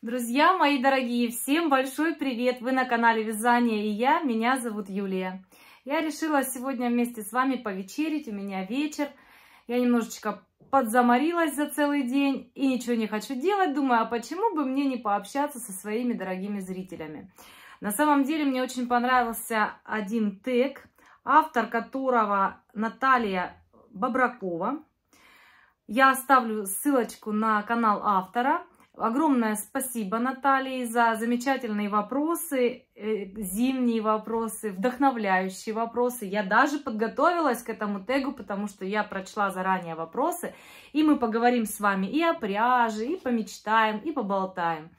Друзья мои дорогие, всем большой привет! Вы на канале Вязание и я, меня зовут Юлия. Я решила сегодня вместе с вами повечерить, у меня вечер. Я немножечко подзаморилась за целый день и ничего не хочу делать. Думаю, а почему бы мне не пообщаться со своими дорогими зрителями? На самом деле мне очень понравился один тег, автор которого Наталья Бобракова. Я оставлю ссылочку на канал автора – Огромное спасибо Наталье за замечательные вопросы, э, зимние вопросы, вдохновляющие вопросы. Я даже подготовилась к этому тегу, потому что я прочла заранее вопросы, и мы поговорим с вами и о пряже, и помечтаем, и поболтаем.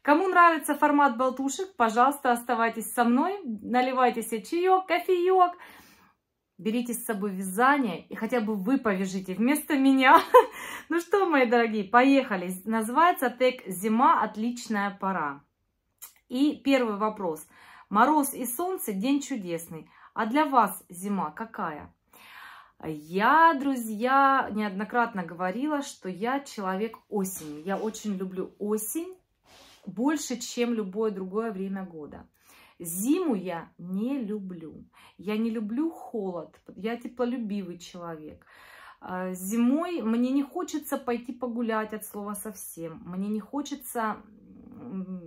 Кому нравится формат болтушек, пожалуйста, оставайтесь со мной, наливайте себе чаек, кофеек, берите с собой вязание и хотя бы вы повяжите вместо меня. ну что, мои дорогие, поехали. Называется тег «Зима. Отличная пора». И первый вопрос. Мороз и солнце – день чудесный. А для вас зима какая? Я, друзья, неоднократно говорила, что я человек осени. Я очень люблю осень больше, чем любое другое время года. Зиму я не люблю. Я не люблю холод. Я теплолюбивый человек. А, зимой мне не хочется пойти погулять от слова совсем. Мне не хочется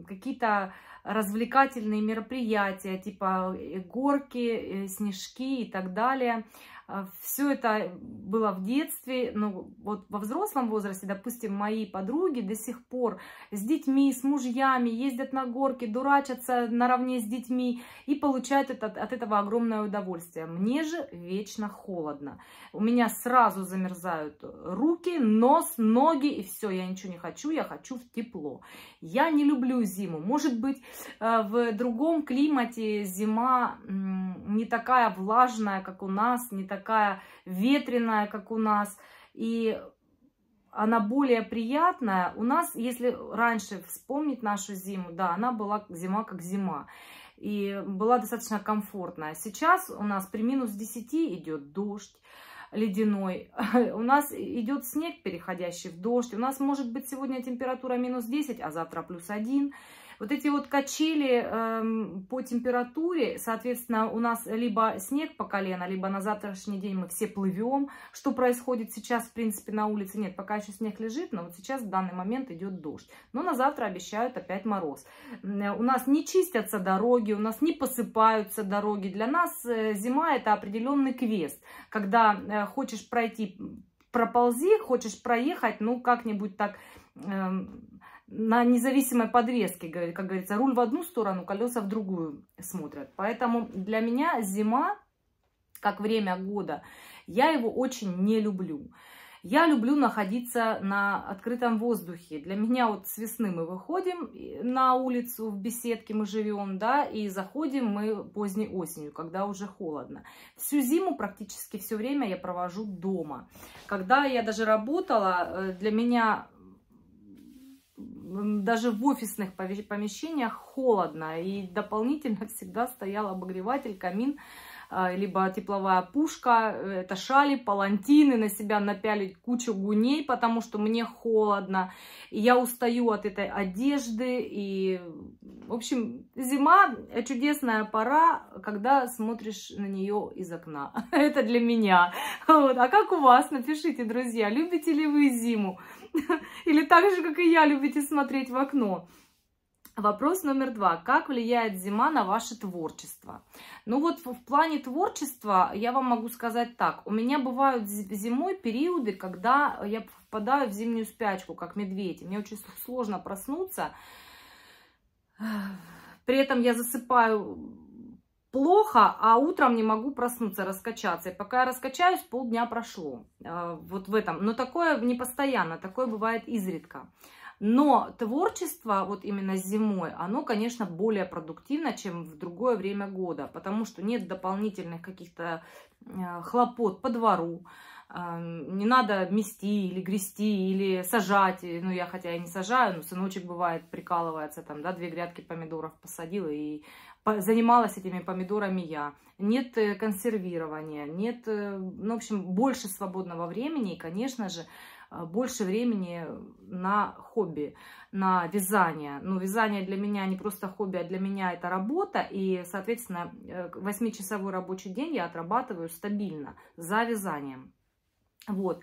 какие-то развлекательные мероприятия, типа э, горки, э, снежки и так далее. А, все это было в детстве, но ну, вот во взрослом возрасте, допустим, мои подруги до сих пор с детьми, с мужьями ездят на горки, дурачатся наравне с детьми и получают от, от этого огромное удовольствие. Мне же вечно холодно. У меня сразу замерзают руки, нос, ноги и все, я ничего не хочу, я хочу в тепло. Я не люблю зиму. Может быть, э, в другом климате зима не такая влажная, как у нас, не такая такая ветреная, как у нас, и она более приятная. У нас, если раньше вспомнить нашу зиму, да, она была зима как зима. И была достаточно комфортная. Сейчас у нас при минус 10 идет дождь ледяной. У нас идет снег, переходящий в дождь. У нас может быть сегодня температура минус 10, а завтра плюс 1. Вот эти вот качели э, по температуре, соответственно, у нас либо снег по колено, либо на завтрашний день мы все плывем. Что происходит сейчас, в принципе, на улице? Нет, пока еще снег лежит, но вот сейчас в данный момент идет дождь. Но на завтра обещают опять мороз. Э, у нас не чистятся дороги, у нас не посыпаются дороги. Для нас э, зима это определенный квест, когда э, хочешь пройти проползи, хочешь проехать, ну, как-нибудь так э, на независимой подвеске, как говорится, руль в одну сторону, колеса в другую смотрят. Поэтому для меня зима, как время года, я его очень не люблю. Я люблю находиться на открытом воздухе. Для меня вот с весны мы выходим на улицу, в беседке мы живем, да, и заходим мы поздней осенью, когда уже холодно. Всю зиму практически все время я провожу дома. Когда я даже работала, э, для меня даже в офисных помещениях холодно. И дополнительно всегда стоял обогреватель, камин, а, либо тепловая пушка, э, это шали, палантины, на себя напялить кучу гуней, потому что мне холодно, и я устаю от этой одежды, и, в общем, зима э, чудесная пора, когда смотришь на нее из окна. Это для меня. Вот. А как у вас? Напишите, друзья, любите ли вы зиму? Или так же, как и я, любите смотреть в окно? Вопрос номер два. Как влияет зима на ваше творчество? Ну вот в плане творчества я вам могу сказать так. У меня бывают зимой периоды, когда я попадаю в зимнюю спячку, как медведь. Мне очень сложно проснуться. При этом я засыпаю плохо, а утром не могу проснуться, раскачаться. И пока я раскачаюсь, полдня прошло. А, вот в этом. Но такое не постоянно, такое бывает изредка. Но творчество вот именно зимой, оно, конечно, более продуктивно, чем в другое время года, потому что нет дополнительных каких-то э, хлопот по двору, эм, не надо мести или грести, или сажать. Ну, я хотя и не сажаю, но сыночек бывает прикалывается, там, да, две грядки помидоров посадил и занималась этими помидорами я. Нет э, консервирования, нет, э, ну, в общем, больше свободного времени и, конечно же, э, больше времени на хобби, на вязание. Ну, вязание для меня не просто хобби, а для меня это работа. И, соответственно, 8-часовой рабочий день я отрабатываю стабильно за вязанием. Вот.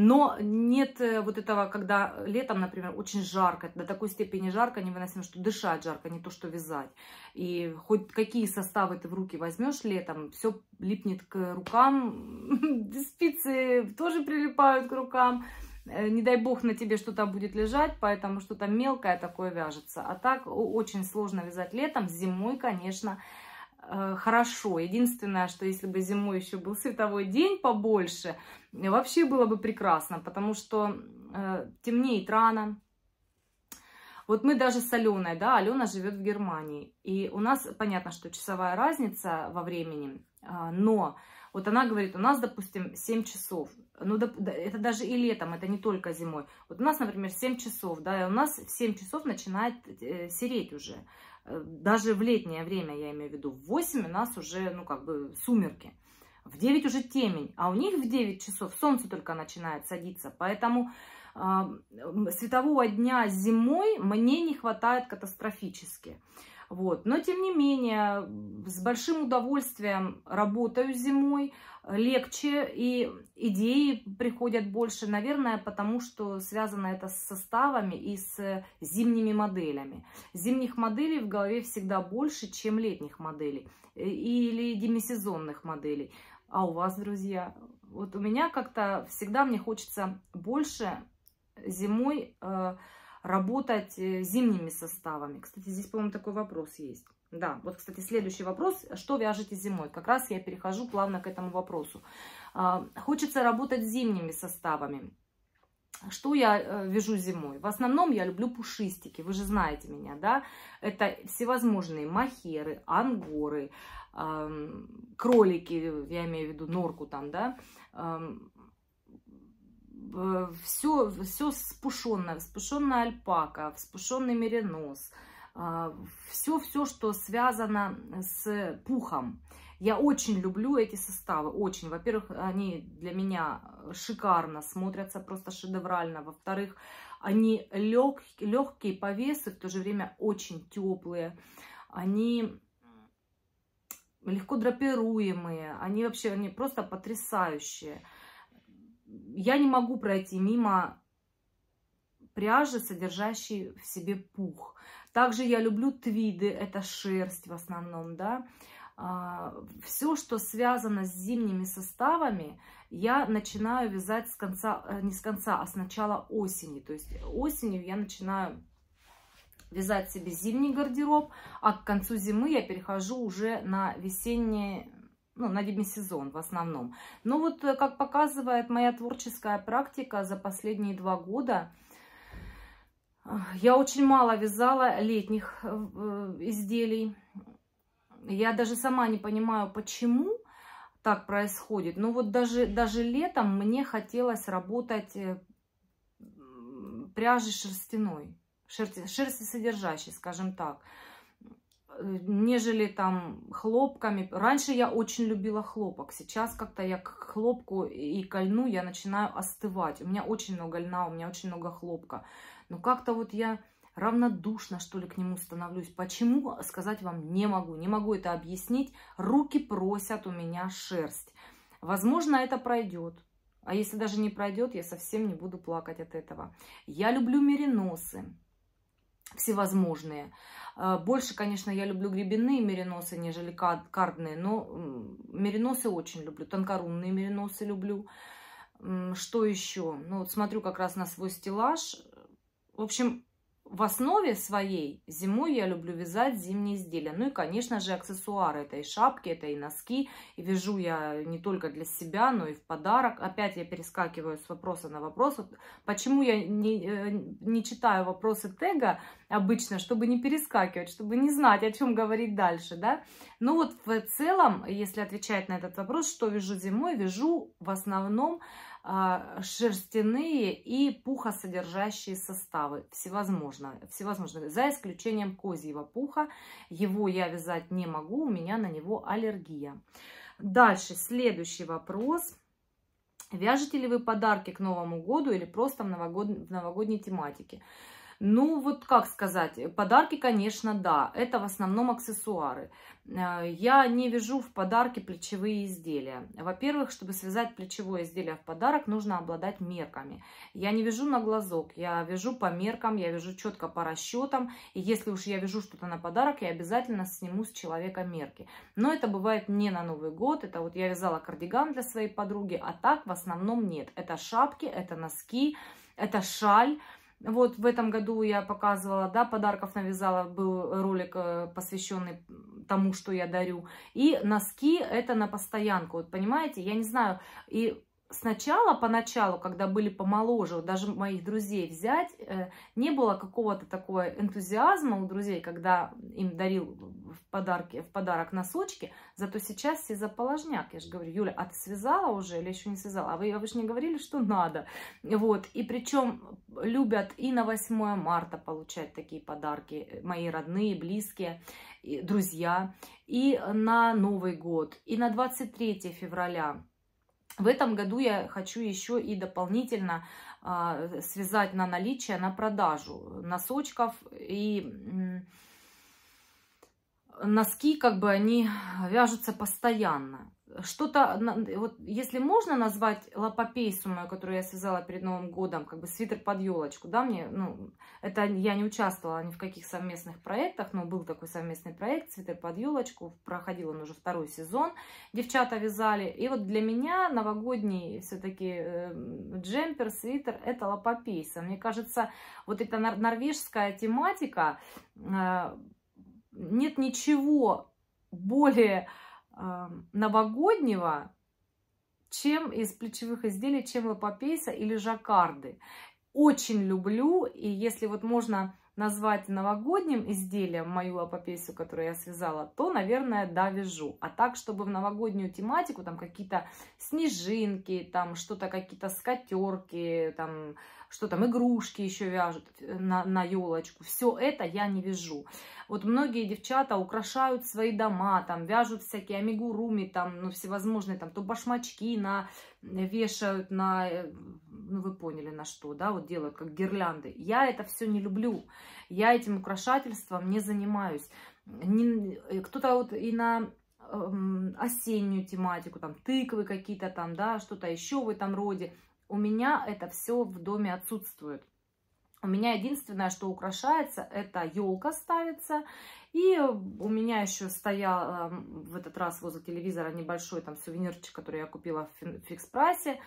Но нет э, вот этого, когда летом, например, очень жарко, до такой степени жарко, невыносимо, что дышать жарко, а не то что вязать. И хоть какие составы ты в руки возьмешь летом, все липнет к рукам, спицы тоже прилипают к рукам. Э, не дай бог на тебе что-то будет лежать, поэтому что-то мелкое такое вяжется. А так очень сложно вязать летом, зимой, конечно, Э, хорошо. Единственное, что если бы зимой еще был световой день побольше, вообще было бы прекрасно, потому что э, темнеет рано. Вот мы даже с Аленой, да, Алена живет в Германии, и у нас, понятно, что часовая разница во времени, э, но вот она говорит, у нас, допустим, 7 часов. Ну, это даже и летом, это не только зимой. Вот у нас, например, 7 часов, да, и у нас в 7 часов начинает сереть уже. Э, даже в летнее время, я имею в виду, в 8 у нас уже, ну, как бы сумерки. В 9 уже темень, а у них в 9 часов солнце только начинает садиться. Поэтому э, светового дня зимой мне не хватает катастрофически. Вот. Но, тем не менее, с большим удовольствием работаю зимой, легче, и идеи приходят больше, наверное, потому что связано это с составами и с зимними моделями. Зимних моделей в голове всегда больше, чем летних моделей э, или демисезонных моделей. А у вас, друзья, вот у меня как-то всегда мне хочется больше зимой... Э, работать э, зимними составами. Кстати, здесь, по-моему, такой вопрос есть. Да, вот, кстати, следующий вопрос. Что вяжете зимой? Как раз я перехожу плавно к этому вопросу. А, Хочется работать зимними составами. Что я э, вяжу зимой? В основном я люблю пушистики, вы же знаете меня, да? Это всевозможные махеры, ангоры, кролики, я имею в виду норку там, да? все, э, все спушенное, спушенная альпака, спушенный меренос э, все-все, что связано с пухом. Я очень люблю эти составы, очень. Во-первых, они для меня шикарно смотрятся, просто шедеврально. Во-вторых, они лег, легкие по весу, в то же время очень теплые. Они легко драпируемые, они вообще они просто потрясающие я не могу пройти мимо пряжи, содержащей в себе пух. Также я люблю твиды, это шерсть в основном, да. А, Все, что связано с зимними составами, я начинаю вязать с конца, э, не с конца, а с начала осени. То есть осенью я начинаю вязать себе зимний гардероб, а к концу зимы я перехожу уже на весенние ну, на демисезон в основном. Но вот, э, как показывает моя творческая практика за последние два года, я очень мало вязала летних э, изделий. Я даже сама не понимаю, почему так происходит. Но вот даже, даже летом мне хотелось работать э, пряжей шерстяной, шерсти, шерстисодержащей, скажем так нежели там хлопками. Раньше я очень любила хлопок. Сейчас как-то я к хлопку и ко я начинаю остывать. У меня очень много льна, у меня очень много хлопка. Но как-то вот я равнодушно, что ли, к нему становлюсь. Почему, сказать вам не могу. Не могу это объяснить. Руки просят у меня шерсть. Возможно, это пройдет. А если даже не пройдет, я совсем не буду плакать от этого. Я люблю мериносы всевозможные. Э, больше, конечно, я люблю гребенные мериносы, нежели кардные, но мериносы очень люблю, тонкорунные мериносы люблю. Что еще? Ну, вот смотрю как раз на свой стеллаж. В общем, в основе своей зимой я люблю вязать зимние изделия. Ну и, конечно же, аксессуары. Это и шапки, это и носки. И вяжу я не только для себя, но и в подарок. Опять я перескакиваю с вопроса на вопрос. Вот почему я не, э, не читаю вопросы тега обычно, чтобы не перескакивать, чтобы не знать, о чем говорить дальше, да? Ну вот в целом, если отвечать на этот вопрос, что вяжу зимой, вяжу в основном а, шерстяные и пухосодержащие составы всевозможные, всевозможные, за исключением козьего пуха. Его я вязать не могу, у меня на него аллергия. Дальше, следующий вопрос. Вяжете ли вы подарки к Новому году или просто в новогодней тематике? Ну, вот как сказать, э, подарки, конечно, да, это в основном аксессуары. Э, я не вяжу в подарки плечевые изделия. Во-первых, чтобы связать плечевое изделие в подарок, нужно обладать мерками. Я не вяжу на глазок, я вяжу по меркам, я вяжу четко по расчетам. И если уж я вяжу что-то на подарок, я обязательно сниму с человека мерки. Но это бывает не на Новый год, это вот я вязала кардиган для своей подруги, а так в основном нет. Это шапки, это носки, это шаль. Вот в этом году я показывала, да, подарков навязала, был ролик э, посвященный тому, что я дарю. И носки это на постоянку, вот понимаете, я не знаю, и сначала, поначалу, когда были помоложе, даже моих друзей взять, э, не было какого-то такого энтузиазма у друзей, когда им дарил в, подарки, в подарок носочки, зато сейчас все заположняк, Я же говорю, Юля, а ты связала уже или еще не связала? А вы, а вы же не говорили, что надо. Вот, и причем любят и на 8 марта получать такие подарки, э, мои родные, близкие, друзья, и на Новый год, и на 23 февраля в этом году я хочу еще и дополнительно э, связать на наличие, на продажу носочков и э, носки, как бы они вяжутся постоянно что-то, вот если можно назвать лапопейсу мою, которую я связала перед Новым годом, как бы свитер под елочку, да, мне, ну, это я не участвовала ни в каких совместных проектах, но был такой совместный проект «Свитер под елочку», проходил он уже второй сезон, девчата вязали, и вот для меня новогодний все-таки эм, джемпер, свитер – это лапопейса. Мне кажется, вот эта норвежская тематика, э, нет ничего более новогоднего, чем из плечевых изделий, чем лапопейса или жаккарды. Очень люблю, и если вот можно назвать новогодним изделием мою лапопейсу, которую я связала, то, наверное, да, вяжу. А так, чтобы в новогоднюю тематику, там какие-то снежинки, там что-то, какие-то скатерки, там что там игрушки еще вяжут э, на, елочку. Все это я не вяжу. Вот многие девчата украшают свои дома, там вяжут всякие амигуруми, там, ну, всевозможные, там, то башмачки на, э, вешают на, э, ну, вы поняли, на что, да, вот делают как гирлянды. Я это все не люблю. Я этим украшательством не занимаюсь. Кто-то вот и на эм, осеннюю тематику, там тыквы какие-то там, да, что-то еще в этом роде. У меня это все в доме отсутствует. У меня единственное, что украшается, это елка ставится. И у меня еще стоял в этот раз возле телевизора небольшой там сувенирчик, который я купила в фикс-прайсе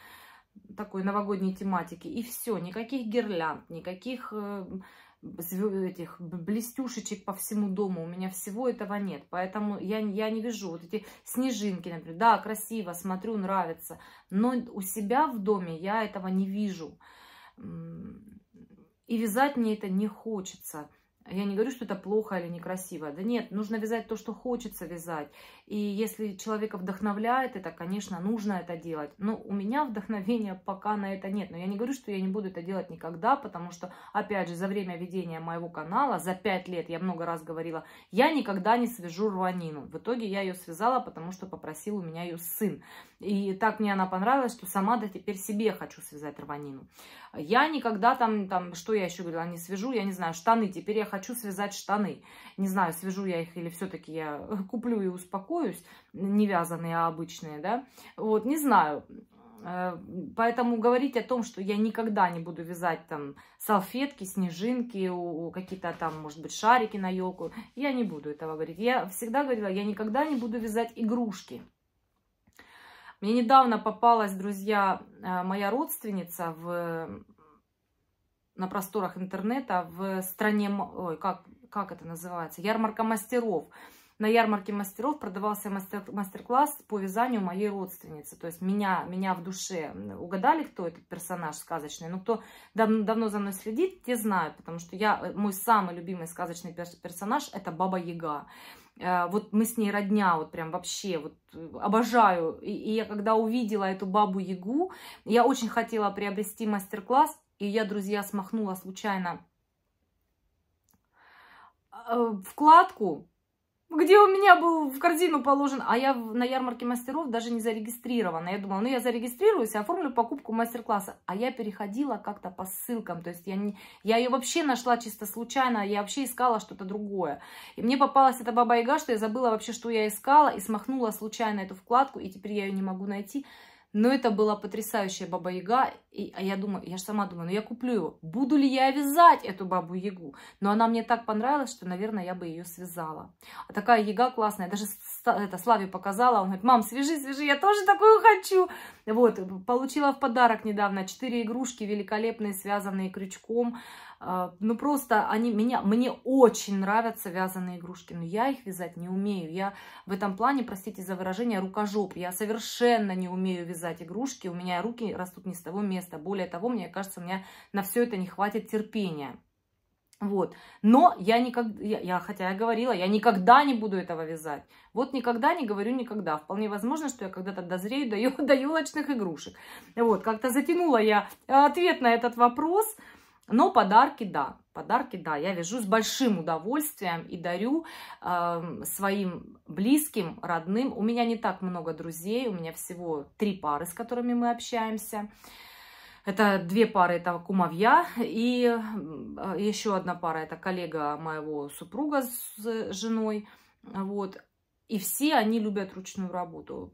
такой новогодней тематики. И все, никаких гирлянд, никаких э, этих блестюшечек по всему дому. У меня всего этого нет. Поэтому я, я не вижу вот эти снежинки, например. Да, красиво, смотрю, нравится. Но у себя в доме я этого не вижу. И вязать мне это не хочется. Я не говорю, что это плохо или некрасиво. Да нет, нужно вязать то, что хочется вязать. И если человека вдохновляет это, конечно, нужно это делать. Но у меня вдохновения пока на это нет. Но я не говорю, что я не буду это делать никогда, потому что, опять же, за время ведения моего канала, за пять лет, я много раз говорила, я никогда не свяжу рванину. В итоге я ее связала, потому что попросил у меня ее сын. И так мне она понравилась, что сама да теперь себе хочу связать рванину. Я никогда там, там что я еще говорила, не свяжу, я не знаю, штаны. Теперь я хочу связать штаны. Не знаю, свяжу я их или все-таки я куплю и успокоюсь, не вязаные, а обычные, да. Вот, не знаю. Э, поэтому говорить о том, что я никогда не буду вязать там салфетки, снежинки, какие-то там, может быть, шарики на елку, я не буду этого говорить. Я всегда говорила, я никогда не буду вязать игрушки. Мне недавно попалась, друзья, э, моя родственница в на просторах интернета в стране, ой, как, как это называется, ярмарка мастеров. На ярмарке мастеров продавался мастер-класс по вязанию моей родственницы. То есть меня, меня в душе угадали, кто этот персонаж сказочный. Но кто дав давно за мной следит, те знают. Потому что я, э, мой самый любимый сказочный пер персонаж – это Баба Яга э, вот мы с ней родня, вот прям вообще, вот э, обожаю. И, и я когда увидела эту бабу Ягу, я очень хотела приобрести мастер-класс и я, друзья, смахнула случайно э, вкладку, где у меня был в корзину положен, а я на ярмарке мастеров даже не зарегистрирована. Я думала, ну я зарегистрируюсь оформлю покупку мастер-класса. А я переходила как-то по ссылкам, то есть я, не, я ее вообще нашла чисто случайно, я вообще искала что-то другое. И мне попалась эта баба-яга, что я забыла вообще, что я искала, и смахнула случайно эту вкладку, и теперь я ее не могу найти. Но это была потрясающая баба-яга. И а я думаю, я же сама думаю, ну я куплю его. Буду ли я вязать эту бабу-ягу? Но она мне так понравилась, что, наверное, я бы ее связала. А такая яга классная. Даже это Славе показала. Он говорит, мам, свяжи, свяжи, я тоже такую хочу. Вот, получила в подарок недавно четыре игрушки великолепные, связанные крючком. А, ну, просто они меня, мне очень нравятся вязаные игрушки, но я их вязать не умею. Я в этом плане, простите за выражение, рукожоп. Я совершенно не умею вязать игрушки, у меня руки растут не с того места. Более того, мне кажется, у меня на все это не хватит терпения. Вот. Но я никогда, я, я, хотя я говорила, я никогда не буду этого вязать. Вот никогда не говорю никогда. Вполне возможно, что я когда-то дозрею до, до елочных игрушек. Вот, как-то затянула я э, ответ на этот вопрос. Но подарки, да, подарки, да, я вяжу с большим удовольствием и дарю э, своим близким, родным. У меня не так много друзей, у меня всего три пары, с которыми мы общаемся. Это две пары, это кумовья и э, еще одна пара, это коллега моего супруга с женой. Вот. И все они любят ручную работу,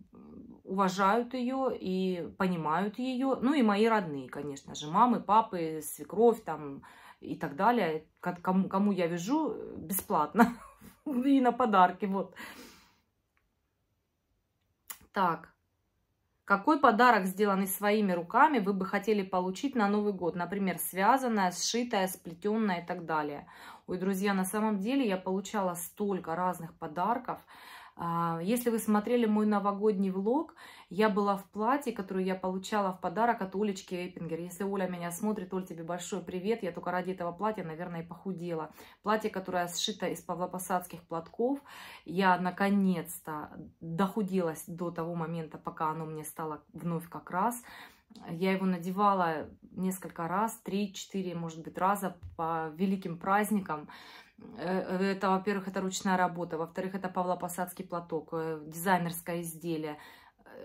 уважают ее и понимают ее. Ну и мои родные, конечно же, мамы, папы, свекровь там и так далее. Кому, кому я вяжу э, бесплатно и на подарки, вот. Так. Какой подарок, сделанный своими руками, вы бы хотели получить на Новый год? Например, связанное, сшитое, сплетенное и так далее. Ой, друзья, на самом деле я получала столько разных подарков. А, если вы смотрели мой новогодний влог, я была в платье, которое я получала в подарок от Олечки Эппингер. Если Оля меня смотрит, Оль, тебе большой привет. Я только ради этого платья, наверное, и похудела. Платье, которое сшито из павлопосадских платков. Я, наконец-то, дохуделась до того момента, пока оно мне стало вновь как раз. Я его надевала несколько раз, три-четыре, может быть, раза по великим праздникам. Э, это, во-первых, это ручная работа, во-вторых, это Павлопосадский платок, э, дизайнерское изделие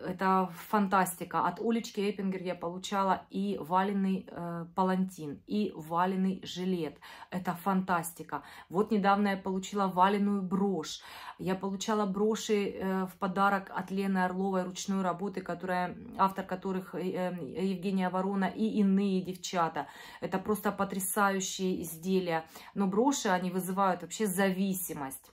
это фантастика. От улички Эппингер я получала и валенный э, палантин, и валеный жилет. Это фантастика. Вот недавно я получила валенную брошь. Я получала броши э, в подарок от Лены Орловой ручной работы, которая, автор которых э, э Евгения Ворона и иные девчата. Это просто потрясающие изделия. Но броши, они вызывают вообще зависимость.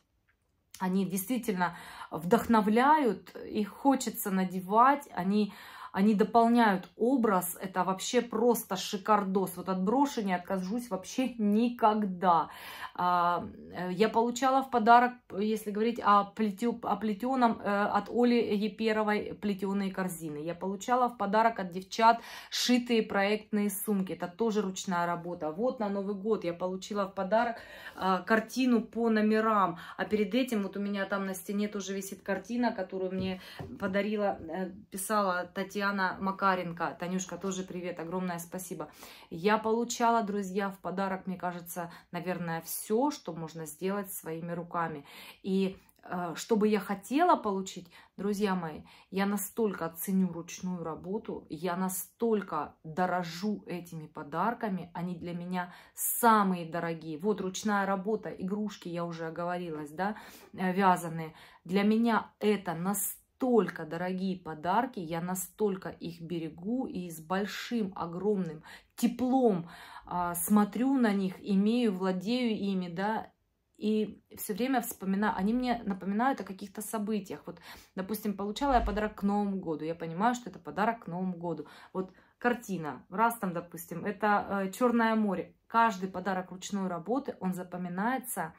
Они действительно вдохновляют, их хочется надевать, они они дополняют образ, это вообще просто шикардос. Вот от броши не откажусь вообще никогда. А, э, я получала в подарок, если говорить о, плете, о плетеном, э, от Оли Еперовой плетеные корзины. Я получала в подарок от девчат шитые проектные сумки. Это тоже ручная работа. Вот на Новый год я получила в подарок а, картину по номерам. А перед этим вот у меня там на стене тоже висит картина, которую мне подарила, э, писала Татьяна Татьяна Макаренко. Танюшка, тоже привет, огромное спасибо. Я получала, друзья, в подарок, мне кажется, наверное, все, что можно сделать своими руками. И э, что бы я хотела получить, друзья мои, я настолько ценю ручную работу, я настолько дорожу этими подарками, они для меня самые дорогие. Вот ручная работа, игрушки, я уже оговорилась, да, э, вязаные. Для меня это настолько настолько дорогие подарки, я настолько их берегу и с большим, огромным теплом а, смотрю на них, имею, владею ими, да, и все время вспоминаю, они мне напоминают о каких-то событиях. Вот, допустим, получала я подарок к Новому году, я понимаю, что это подарок к Новому году. Вот картина, раз там, допустим, это э, Черное море. Каждый подарок ручной работы, он запоминается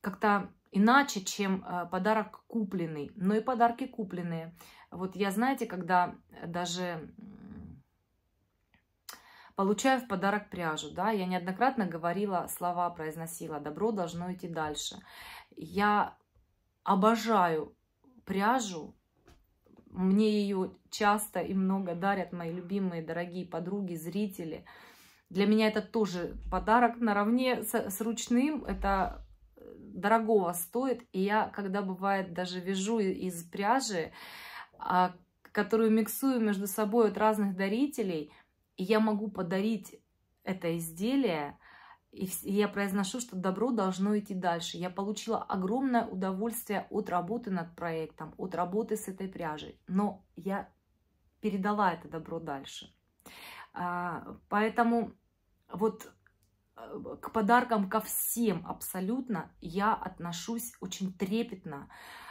как-то иначе, чем э, подарок купленный. Но и подарки купленные. Вот я, знаете, когда даже получаю в подарок пряжу, да, я неоднократно говорила слова, произносила, добро должно идти дальше. Я обожаю пряжу, мне ее часто и много дарят мои любимые, дорогие подруги, зрители. Для меня это тоже подарок наравне с, с ручным, это дорогого стоит. И я, когда бывает, даже вяжу из пряжи, а, которую миксую между собой от разных дарителей, и я могу подарить это изделие, и я произношу, что добро должно идти дальше. Я получила огромное удовольствие от работы над проектом, от работы с этой пряжей, но я передала это добро дальше. А, поэтому вот к подаркам ко всем абсолютно я отношусь очень трепетно,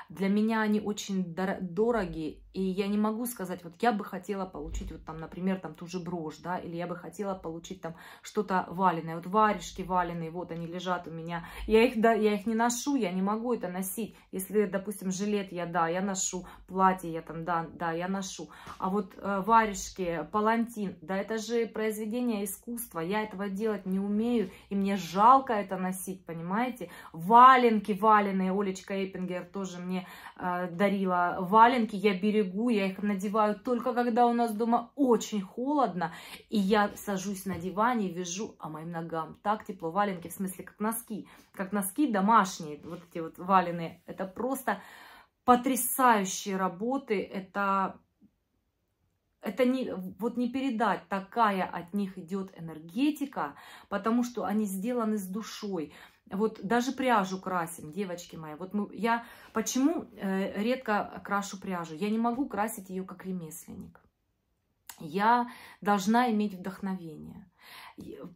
для меня они очень дор- дороги, и я не могу сказать, вот я бы хотела получить, вот там, например, там ту же брошь, да, или я бы хотела получить там что-то валеное. Вот варежки валеные, вот они лежат у меня. Я их, да, я их не ношу, я не могу это носить. Если, допустим, жилет я, да, я ношу, платье я там, да, да, я ношу. А вот э, варежки, палантин, да, это же произведение искусства. Я этого делать не умею, и мне жалко это носить, понимаете? Валенки валеные, Олечка Эппингер тоже мне мне э, дарила валенки, я берегу, я их надеваю только когда у нас дома очень холодно, и я сажусь на диване и вяжу, а моим ногам так тепло, валенки, в смысле, как носки, как носки домашние, вот эти вот валены, это просто потрясающие работы, это это не, вот не передать, такая от них идет энергетика, потому что они сделаны с душой. Вот даже пряжу красим, девочки мои. Вот мы, я почему э, редко крашу пряжу? Я не могу красить ее как ремесленник. Я должна иметь вдохновение.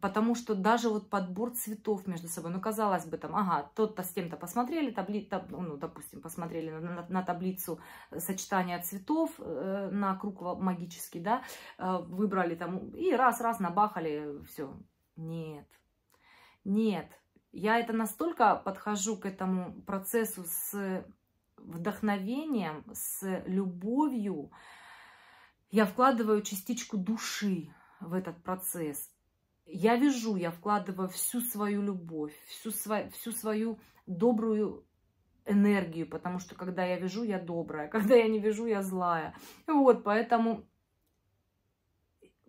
Потому что даже вот подбор цветов между собой, ну, казалось бы, там, ага, тот-то с тем-то посмотрели, табли, таб, ну, ну допустим, посмотрели на, на, на таблицу э, сочетания цветов э, на круг магический, да, э, выбрали там и раз-раз набахали, все. Нет, нет, я это настолько подхожу к этому процессу с вдохновением, с любовью. Я вкладываю частичку души в этот процесс. Я вижу, я вкладываю всю свою любовь, всю, сво... всю свою добрую энергию, потому что когда я вижу, я добрая, когда я не вижу, я злая. Вот, поэтому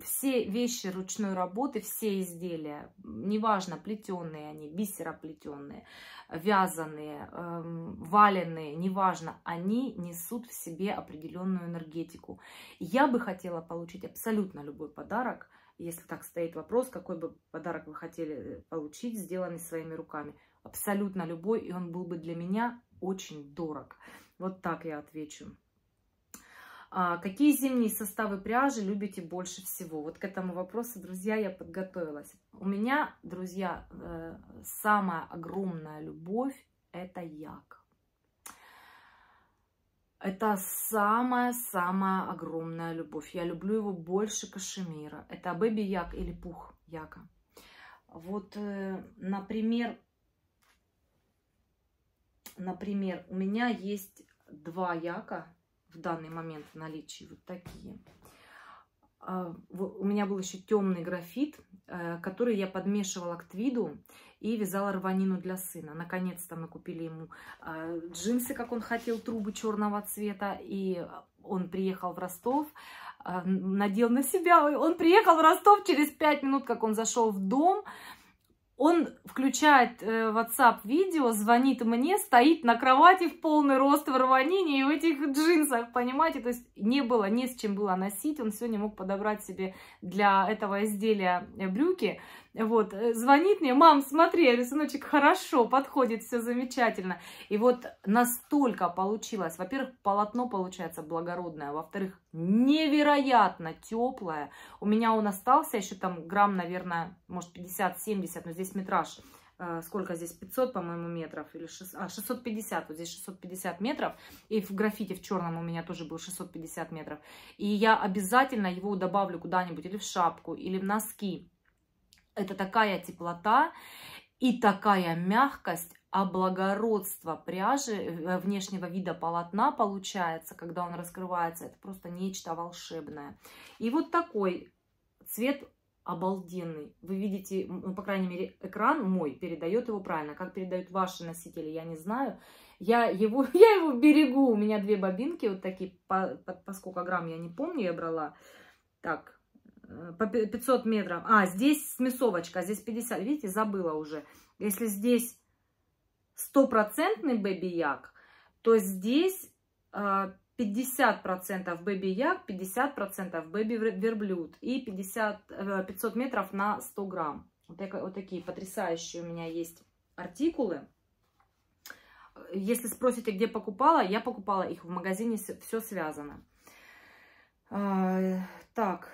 все вещи ручной работы, все изделия, неважно, плетеные они, бисероплетеные, вязаные, эм, валенные, неважно, они несут в себе определенную энергетику. Я бы хотела получить абсолютно любой подарок, если так стоит вопрос, какой бы подарок вы хотели э, получить, сделанный своими руками. Абсолютно любой, и он был бы для меня очень дорог. Вот так я отвечу. А какие зимние составы пряжи любите больше всего? Вот к этому вопросу, друзья, я подготовилась. У меня, друзья, э, самая огромная любовь – это як. Это самая-самая огромная любовь. Я люблю его больше кашемира. Это бэби як или пух яка. Вот, э, например, например, у меня есть два яка – в данный момент в наличии вот такие. А, у меня был еще темный графит, э, который я подмешивала к твиду и вязала рванину для сына. Наконец-то мы купили ему а, джинсы, как он хотел, трубы черного цвета. И он приехал в Ростов, а, надел на себя. Он приехал в Ростов через пять минут, как он зашел в дом. Он включает э, WhatsApp видео, звонит мне, стоит на кровати в полный рост в рванине и в этих джинсах, понимаете? То есть не было, не с чем было носить. Он сегодня мог подобрать себе для этого изделия э, брюки. Вот, э, звонит мне, мам, смотри, я хорошо, подходит, все замечательно. И вот настолько получилось. Во-первых, полотно получается благородное. Во-вторых, невероятно теплое. У меня он остался еще там грамм, наверное, может 50-70, но здесь метраж э, сколько здесь, 500, по-моему, метров, или 6, а, 650, вот здесь 650 метров, и в граффити в черном у меня тоже был 650 метров, и я обязательно его добавлю куда-нибудь, или в шапку, или в носки, это такая теплота и такая мягкость, а благородство пряжи, э, внешнего вида полотна получается, когда он раскрывается, это просто нечто волшебное. И вот такой цвет обалденный. Вы видите, ну, по крайней мере, экран мой передает его правильно. Как передают ваши носители, я не знаю. Я его, я его берегу. У меня две бобинки вот такие, по, по, по сколько грамм, я не помню, я брала. Так, Э, по 500 метров. А, здесь смесовочка, здесь 50. Видите, забыла уже. Если здесь стопроцентный бэби-як, то здесь 50% бэби-як, 50% бэби-верблюд и 50, 500 э, метров на 100 грамм. Вот, вот такие потрясающие у меня есть артикулы. Если спросите, где покупала, я покупала их в магазине «Все связано». Э, так,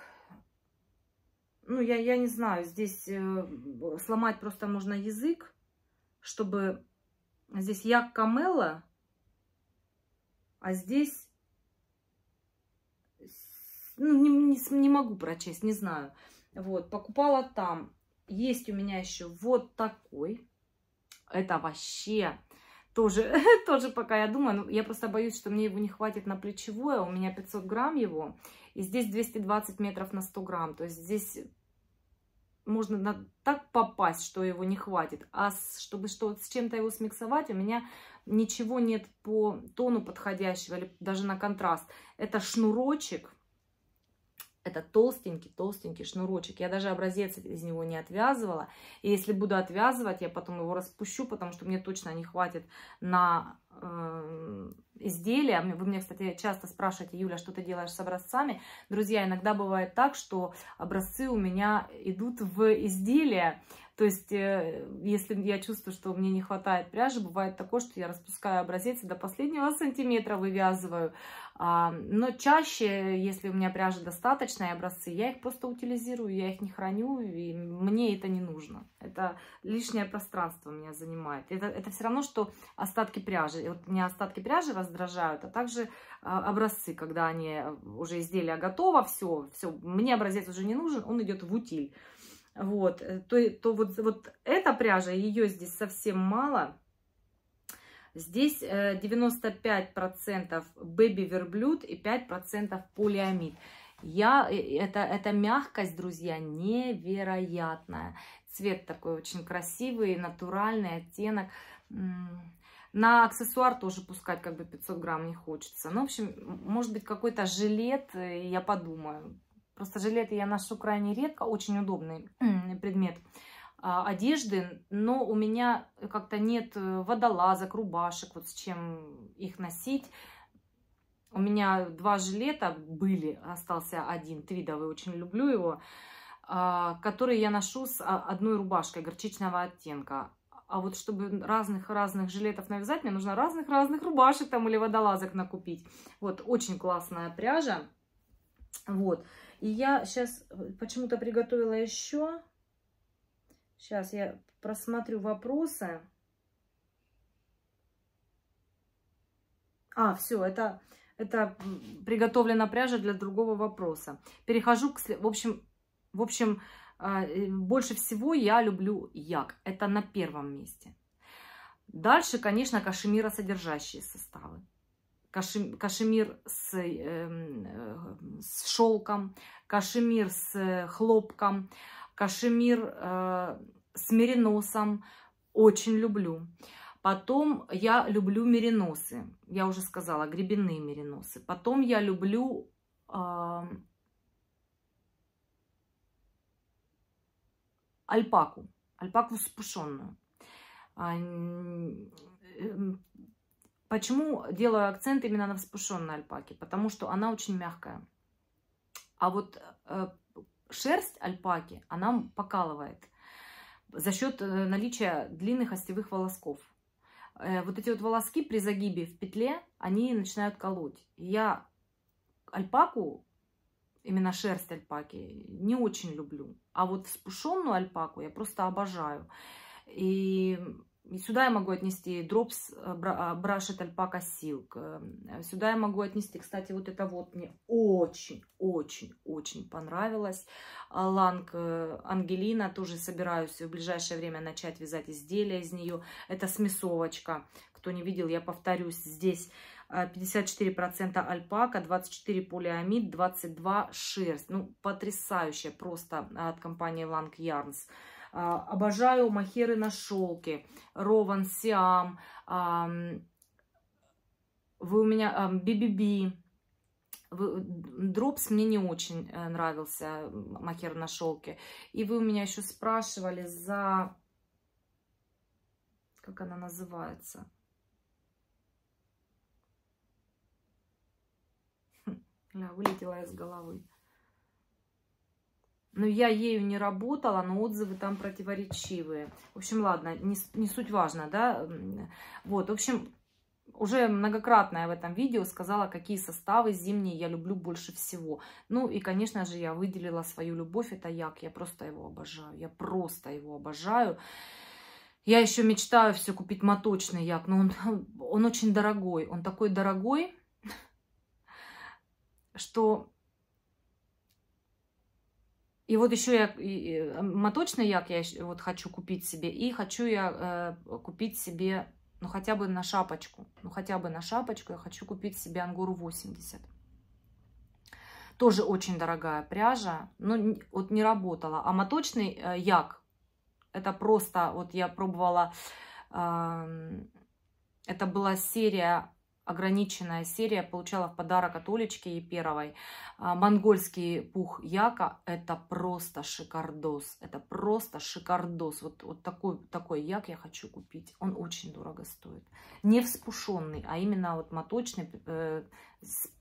ну, я, я не знаю, здесь э, сломать просто можно язык, чтобы... Здесь як камела, а здесь... Ну, не, не, не могу прочесть, не знаю. Вот, покупала там. Есть у меня еще вот такой. Это вообще тоже, тоже пока я думаю, ну, я просто боюсь, что мне его не хватит на плечевое, у меня 500 грамм его, и здесь 220 метров на 100 грамм, то есть здесь можно на, так попасть, что его не хватит. А с, чтобы что, с чем-то его смиксовать, у меня ничего нет по тону подходящего или даже на контраст. Это шнурочек, это толстенький-толстенький шнурочек. Я даже образец из него не отвязывала. И если буду отвязывать, я потом его распущу, потому что мне точно не хватит на... Э изделия. Вы мне, кстати, часто спрашиваете, Юля, что ты делаешь с образцами. Друзья, иногда бывает так, что образцы у меня идут в изделия. То есть, э, если я чувствую, что мне не хватает пряжи, бывает такое, что я распускаю образец и до последнего сантиметра вывязываю. А, но чаще, если у меня пряжи достаточно и образцы, я их просто утилизирую, я их не храню, и мне это не нужно. Это лишнее пространство меня занимает. Это, это все равно, что остатки пряжи. И вот у меня остатки пряжи раз раздражают, а также а, образцы, когда они уже изделие готово, все, все, мне образец уже не нужен, он идет в утиль. Вот, э, то, то вот, вот эта пряжа, ее здесь совсем мало. Здесь 95% э, бэби-верблюд и 5% полиамид. Я, это, это мягкость, друзья, невероятная. Цвет такой очень красивый, натуральный оттенок. На аксессуар тоже пускать как бы 500 грамм не хочется. Ну, в общем, может быть, какой-то жилет, э, я подумаю. Просто жилеты я ношу крайне редко, очень удобный предмет а, одежды, но у меня как-то нет э, водолазок, рубашек, вот с чем их носить. У меня два жилета были, остался один, твидовый, очень люблю его, а, который я ношу с а, одной рубашкой горчичного оттенка. А вот чтобы разных-разных жилетов навязать, мне нужно разных-разных рубашек там или водолазок накупить. Вот, очень классная пряжа. Вот. И я сейчас э, почему-то приготовила еще. Сейчас я просмотрю вопросы. А, все, это, это приготовлена пряжа для другого вопроса. Перехожу к... В общем, в общем, а, э, больше всего я люблю як. Это на первом месте. Дальше, конечно, кашемира содержащие составы. Кашем, кашемир с, эм, э, с шелком, кашемир с хлопком, кашемир э, с мериносом. Очень люблю. Потом я люблю мериносы. Я уже сказала, гребенные мериносы. Потом я люблю альпаку, альпаку спушенную. А, эм, почему делаю акцент именно на вспушенной альпаке? Потому что она очень мягкая. А вот э, шерсть альпаки, она покалывает за счет э, наличия длинных остевых волосков. Э, вот эти вот волоски при загибе в петле, они начинают колоть. Я альпаку именно шерсть альпаки, не очень люблю. А вот спушенную альпаку я просто обожаю. И сюда я могу отнести дропс э, э, брашет альпака силк. Эм, сюда я могу отнести, кстати, вот это вот мне очень-очень-очень понравилось. А ланг э, Ангелина тоже собираюсь в ближайшее время начать вязать изделия из нее. Это смесовочка. Кто не видел, я повторюсь здесь 54% а, альпака, 24% полиамид, 22% шерсть. Ну, потрясающе просто а, от компании Lang Yarns. А, обожаю махеры на шелке, Rowan Siam, вы у меня, бибиби, Дропс мне не очень э, нравился, махер на шелке. И вы у меня еще спрашивали за... Как она называется? действительно вылетела из головы. Но я ею не работала, но отзывы там противоречивые. В общем, ладно, не, не суть важно, да? Вот, в общем, уже многократно я в этом видео сказала, какие составы зимние я люблю больше всего. Ну и, конечно же, я выделила свою любовь, это як. Я просто его обожаю, я просто его обожаю. Я еще мечтаю все купить моточный як, но он, он очень дорогой. Он такой дорогой, что и вот еще я а, моточный а як я вот хочу купить себе, и хочу я э, купить себе, ну хотя бы на шапочку, ну хотя бы на шапочку я хочу купить себе ангуру 80. Тоже очень дорогая пряжа, но вот не работала. А моточный э, як, это просто, вот я пробовала, э, это была серия ограниченная серия получала в подарок от Олечки и Первой. А, Монгольский пух яка – это просто шикардос. Это просто шикардос. Вот, вот такой, такой як я хочу купить. Он очень дорого стоит. Не вспушенный, а именно вот моточный, э,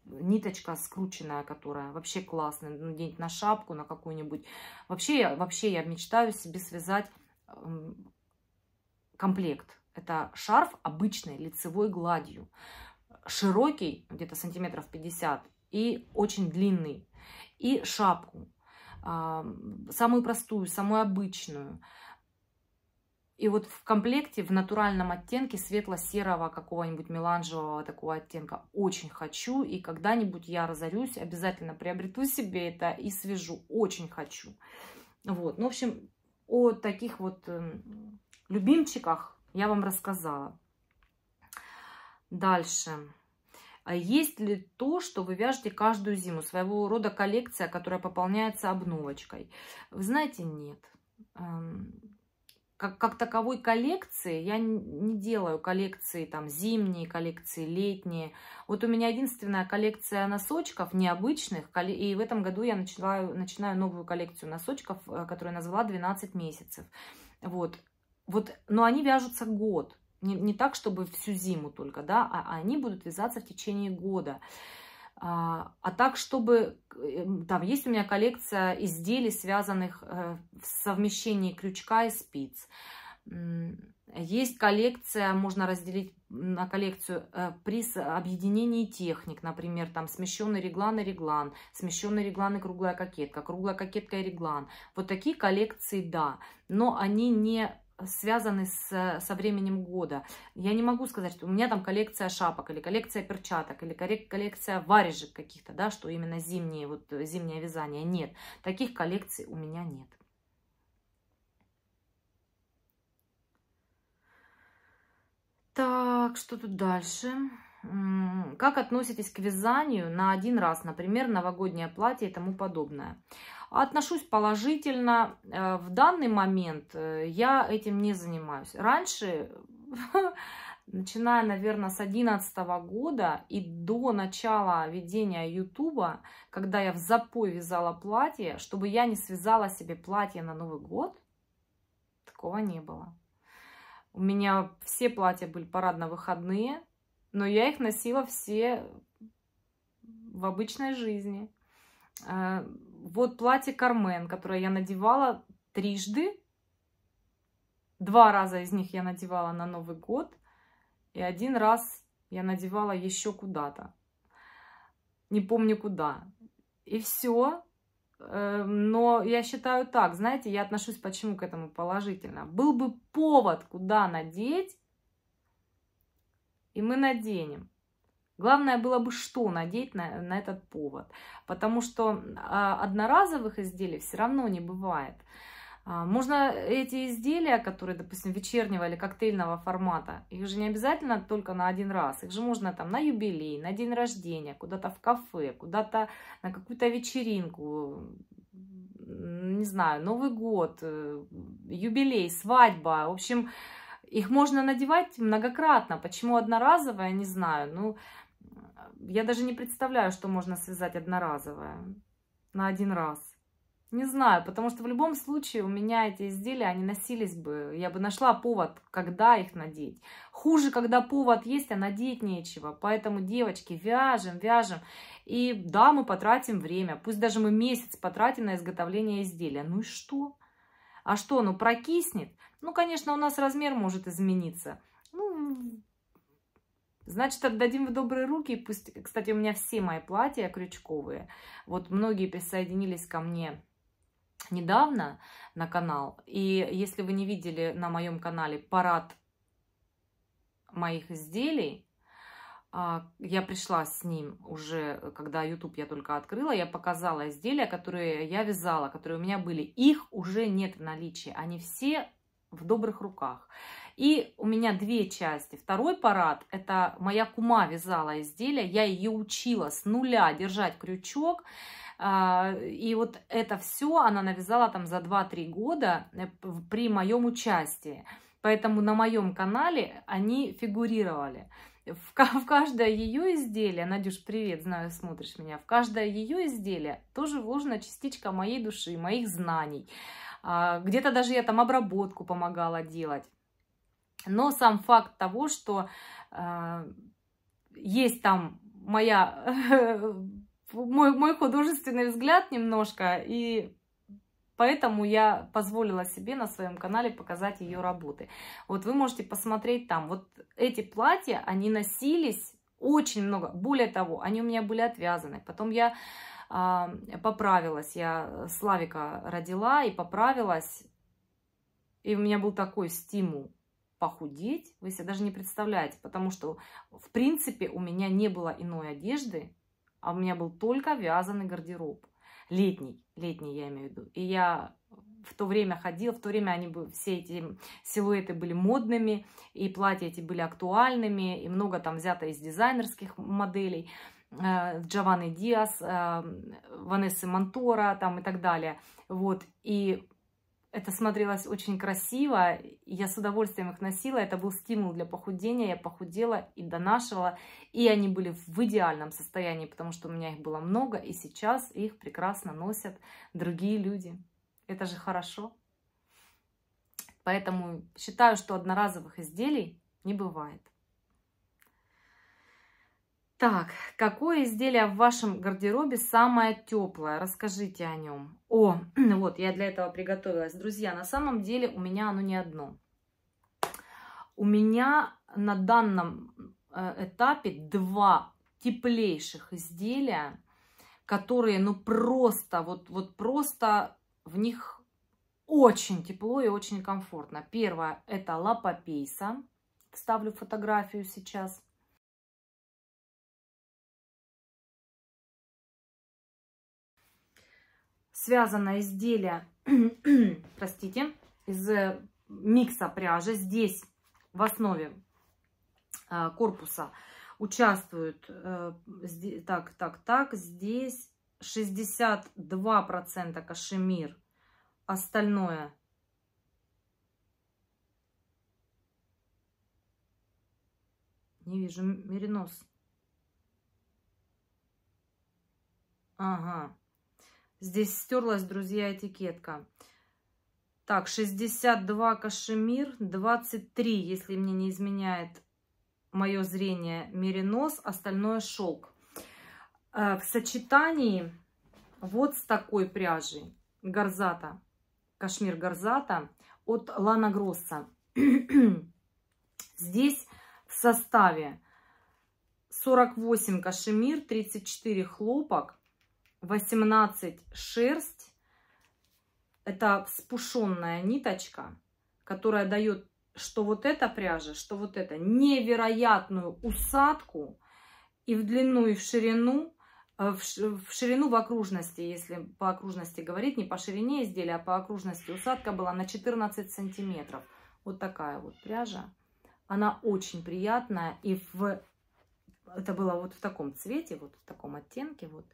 ниточка скрученная, которая вообще классная. Надеть на шапку, на какую-нибудь. Вообще, вообще я мечтаю себе связать комплект. Это шарф обычной лицевой гладью широкий, где-то сантиметров 50, и очень длинный, и шапку, а, самую простую, самую обычную. И вот в комплекте, в натуральном оттенке светло-серого какого-нибудь меланжевого такого оттенка очень хочу. И когда-нибудь я разорюсь, обязательно приобрету себе это и свяжу. Очень хочу. Вот. Ну, в общем, о таких вот эм, любимчиках я вам рассказала. Дальше. А есть ли то, что вы вяжете каждую зиму? Своего рода коллекция, которая пополняется обновочкой. Вы знаете, нет. Эм, как, как таковой коллекции, я не делаю коллекции там зимние, коллекции летние. Вот у меня единственная коллекция носочков необычных, и в этом году я начинаю, начинаю новую коллекцию носочков, э, которую назвала 12 месяцев. Вот, вот, но они вяжутся год. Не, не так, чтобы всю зиму только, да, а, а они будут вязаться в течение года. А, а так, чтобы... Эм, там есть у меня коллекция изделий, связанных э, в совмещении крючка и спиц. Есть коллекция, можно разделить на коллекцию э, при объединении техник, например, там смещенный реглан и реглан, смещенный реглан и круглая кокетка, круглая кокетка и реглан. Вот такие коллекции, да, но они не связаны с, со временем года. Я не могу сказать, что у меня там коллекция шапок или коллекция перчаток или коллекция варежек каких-то, да, что именно зимние, вот зимнее вязание. Нет, таких коллекций у меня нет. Так, что тут дальше? Как относитесь к вязанию на один раз, например, новогоднее платье и тому подобное? А отношусь положительно. Э, в данный момент э, я этим не занимаюсь. Раньше, начиная, наверное, с 2011 года и до начала ведения Ютуба, когда я в запой вязала платье, чтобы я не связала себе платье на Новый год, такого не было. У меня все платья были парадно-выходные, но я их носила все в обычной жизни. Э, вот платье Кармен, которое я надевала трижды. Два раза из них я надевала на Новый год. И один раз я надевала еще куда-то. Не помню куда. И все. Эм, но я считаю так, знаете, я отношусь почему к этому положительно. Был бы повод, куда надеть, и мы наденем. Главное было бы, что надеть на, на этот повод. Потому что а, одноразовых изделий все равно не бывает. А, можно эти изделия, которые, допустим, вечернего или коктейльного формата, их же не обязательно только на один раз. Их же можно там на юбилей, на день рождения, куда-то в кафе, куда-то на какую-то вечеринку, не знаю, Новый год, э, юбилей, свадьба. В общем, их можно надевать многократно. Почему одноразовое, не знаю. Ну, я даже не представляю, что можно связать одноразовое на один раз. Не знаю, потому что в любом случае у меня эти изделия, они носились бы. Я бы нашла повод, когда их надеть. Хуже, когда повод есть, а надеть нечего. Поэтому, девочки, вяжем, вяжем. И да, мы потратим время. Пусть даже мы месяц потратим на изготовление изделия. Ну и что? А что, ну прокиснет? Ну, конечно, у нас размер может измениться. Ну, Значит, отдадим в добрые руки. Пусть, кстати, у меня все мои платья крючковые. Вот многие присоединились ко мне недавно на канал. И если вы не видели на моем канале парад моих изделий, а, я пришла с ним уже, когда YouTube я только открыла, я показала изделия, которые я вязала, которые у меня были. Их уже нет в наличии, они все в добрых руках. И у меня две части. Второй парад, это моя кума вязала изделия, я ее учила с нуля держать крючок. А, и вот это все она навязала там за 2-3 года э, при моем участии. Поэтому на моем канале они фигурировали. В, в каждое ее изделие, Надюш, привет, знаю, смотришь меня, в каждое ее изделие тоже вложена частичка моей души, моих знаний. А, где-то даже я там обработку помогала делать. Но сам факт того, что э, есть там моя, мой, мой художественный взгляд немножко, и Поэтому я позволила себе на своем канале показать ее работы. Вот вы можете посмотреть там. Вот эти платья, они носились очень много. Более того, они у меня были отвязаны. Потом я а, поправилась. Я Славика родила и поправилась. И у меня был такой стимул похудеть, вы себе даже не представляете, потому что, в принципе, у меня не было иной одежды, а у меня был только вязаный гардероб. Летний, летний я имею в виду. И я в то время ходила, в то время они бы все эти силуэты были модными, и платья эти были актуальными, и много там взято из дизайнерских моделей. Джованны Диас, Ванессы Монтора там и так далее. Вот. И это смотрелось очень красиво, я с удовольствием их носила, это был стимул для похудения, я похудела и донашивала, и они были в идеальном состоянии, потому что у меня их было много, и сейчас их прекрасно носят другие люди. Это же хорошо. Поэтому считаю, что одноразовых изделий не бывает. Так, какое изделие в вашем гардеробе самое теплое? Расскажите о нем. О, вот, я для этого приготовилась. Друзья, на самом деле у меня оно не одно. У меня на данном э, этапе два теплейших изделия, которые, ну, просто, вот, вот просто в них очень тепло и очень комфортно. Первое – это лапа пейса. Вставлю фотографию сейчас – связано изделие, простите, из э, микса пряжи. Здесь в основе э, корпуса участвуют, э, так, так, так, здесь 62% кашемир, остальное не вижу меринос. Ага. Здесь стерлась, друзья, этикетка. Так, 62 кашемир, 23, если мне не изменяет мое зрение, меринос, остальное шелк. Э, в сочетании вот с такой пряжей, горзата, кашмир горзата от Лана Гросса. Здесь в составе 48 кашемир, 34 хлопок, 18 шерсть. Это спушенная ниточка, которая дает, что вот эта пряжа, что вот это, невероятную усадку и в длину, и в ширину, э, в ширину в окружности, если по окружности говорить, не по ширине изделия, а по окружности усадка была на 14 сантиметров. Вот такая вот пряжа. Она очень приятная и в... Это было вот в таком цвете, вот в таком оттенке. Вот.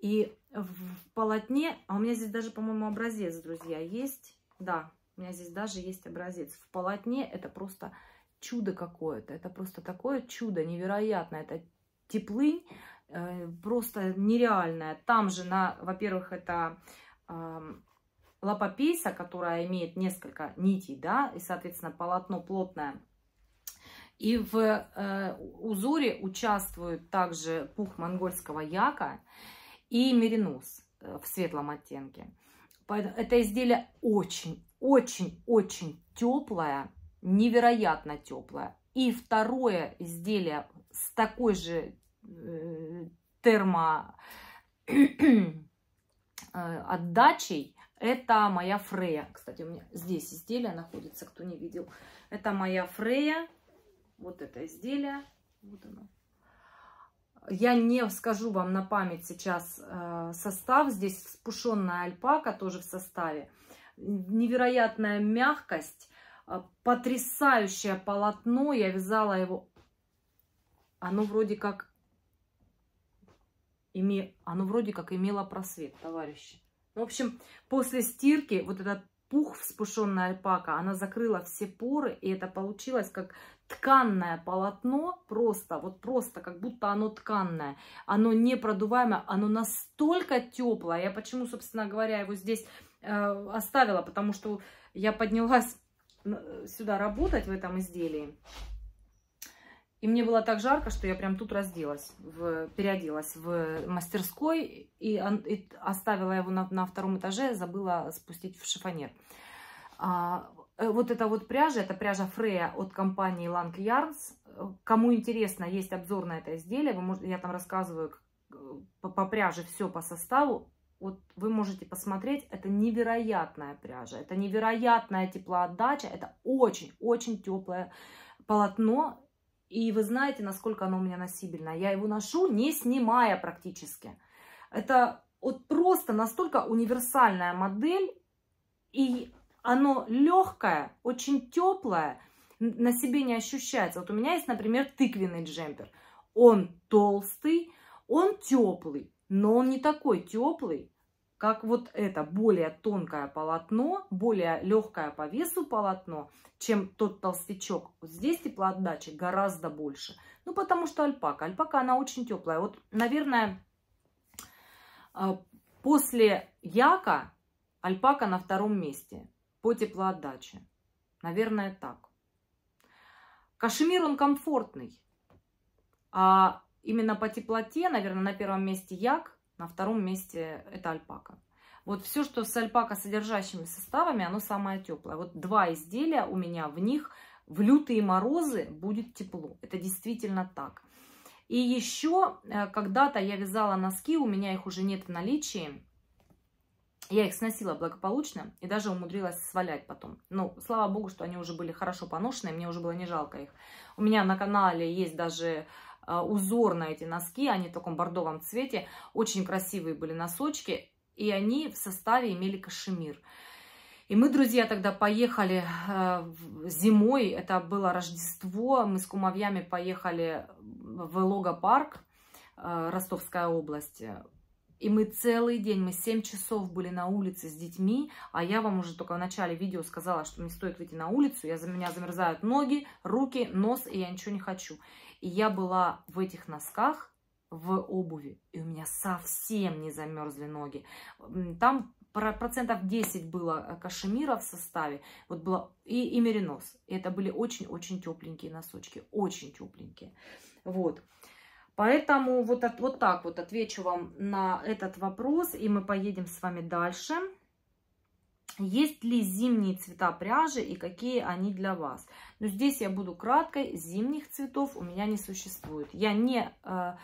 И в полотне, а у меня здесь даже, по-моему, образец, друзья, есть. Да, у меня здесь даже есть образец. В полотне это просто чудо какое-то. Это просто такое чудо невероятное. Это теплынь э, просто нереальная. Там же, на, во-первых, это э, эм, лапа которая имеет несколько нитей, да, и, соответственно, полотно плотное. И в э, узоре участвует также пух монгольского яка и меринус э, в светлом оттенке. Это изделие очень-очень-очень теплое, невероятно теплое. И второе изделие с такой же э, термо э, отдачей. Это моя Фрея. Кстати, у меня здесь изделие находится, кто не видел. Это моя Фрея. Вот это изделие. Вот оно. Я не скажу вам на память сейчас э, состав. Здесь спушенная альпака тоже в составе. Невероятная мягкость, э, потрясающее полотно. Я вязала его. Оно вроде как име... оно вроде как имело просвет, товарищи. Ну, в общем, после стирки вот этот пух, вспушенная альпака, она закрыла все поры, и это получилось как тканное полотно, просто, вот просто, как будто оно тканное, оно непродуваемое, оно настолько теплое. Я почему, собственно говоря, его здесь э, оставила, потому что я поднялась сюда работать в этом изделии. И мне было так жарко, что я прям тут разделась, в, переоделась в мастерской и, и оставила его на, на втором этаже, забыла спустить в шифонер. А, Э, вот эта вот пряжа, это пряжа Фрея от компании Lang Yarns. Э, кому интересно, есть обзор на это изделие. Вы можете, я там рассказываю э, по, по пряже все по составу. Вот вы можете посмотреть, это невероятная пряжа, это невероятная теплоотдача, это очень-очень теплое полотно. И вы знаете, насколько оно у меня носибельное. Я его ношу, не снимая практически. Это вот просто настолько универсальная модель. И оно легкое, очень теплое, на себе не ощущается. Вот у меня есть, например, тыквенный джемпер. Он толстый, он теплый, но он не такой теплый, как вот это более тонкое полотно, более легкое по весу полотно, чем тот толстячок. Вот здесь теплоотдачи гораздо больше. Ну, потому что альпака. Альпака, она очень теплая. Вот, наверное, а, после яка альпака на втором месте по теплоотдаче. Наверное, так. Кашемир, он комфортный. А именно по теплоте, наверное, на первом месте як, на втором месте это альпака. Вот все, что с альпака содержащими составами, оно самое теплое. Вот два изделия у меня в них в лютые морозы будет тепло. Это действительно так. И еще э, когда-то я вязала носки, у меня их уже нет в наличии. Я их сносила благополучно и даже умудрилась свалять потом. Ну, слава богу, что они уже были хорошо поношены, мне уже было не жалко их. У меня на канале есть даже а, узор на эти носки, они в таком бордовом цвете. Очень красивые были носочки, и они в составе имели кашемир. И мы, друзья, тогда поехали а, зимой, это было Рождество, мы с кумовьями поехали в Лого-парк, а, Ростовская область, и мы целый день, мы 7 часов были на улице с детьми, а я вам уже только в начале видео сказала, что не стоит выйти на улицу, я, за меня замерзают ноги, руки, нос, и я ничего не хочу. И я была в этих носках, в обуви, и у меня совсем не замерзли ноги. Там процентов 10 было э, кашемира в составе, вот было и, и меринос. И это были очень-очень тепленькие носочки, очень тепленькие. Вот. Поэтому вот, от, вот так вот отвечу вам на этот вопрос, и мы поедем с вами дальше. Есть ли зимние цвета пряжи и какие они для вас? Но здесь я буду краткой. Зимних цветов у меня не существует. Я не э,